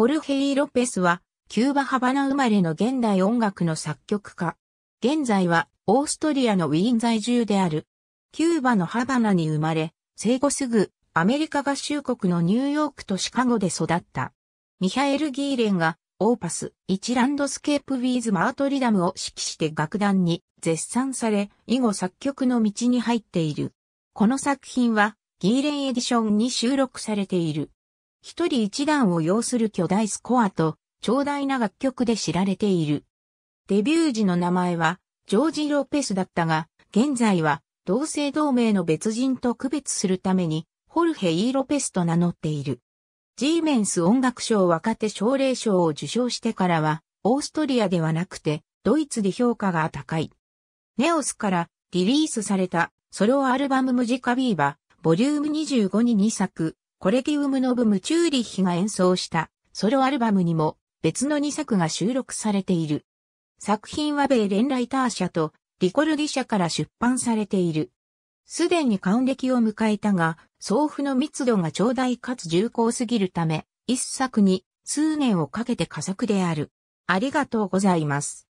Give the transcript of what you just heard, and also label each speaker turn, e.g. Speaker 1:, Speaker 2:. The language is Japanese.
Speaker 1: ホルヘイ・ロペスは、キューバ・ハバナ生まれの現代音楽の作曲家。現在は、オーストリアのウィーン在住である。キューバのハバナに生まれ、生後すぐ、アメリカ合衆国のニューヨークとシカゴで育った。ミハエル・ギーレンが、オーパス、1ランドスケープ・ウィズ・マートリダムを指揮して楽団に絶賛され、以後作曲の道に入っている。この作品は、ギーレンエディションに収録されている。一人一段を要する巨大スコアと、長大な楽曲で知られている。デビュー時の名前は、ジョージ・ロペスだったが、現在は、同姓同名の別人と区別するために、ホルヘイ・ロペスと名乗っている。ジーメンス音楽賞若手奨励賞を受賞してからは、オーストリアではなくて、ドイツで評価が高い。ネオスからリリースされたソロアルバムムジカビーバ、ボリューム25に2作、コレギウムノブムチューリッヒが演奏したソロアルバムにも別の2作が収録されている。作品は米連ライター社とリコルディ社から出版されている。すでに還暦を迎えたが、送付の密度が長大かつ重厚すぎるため、一作に数年をかけて加速である。ありがとうございます。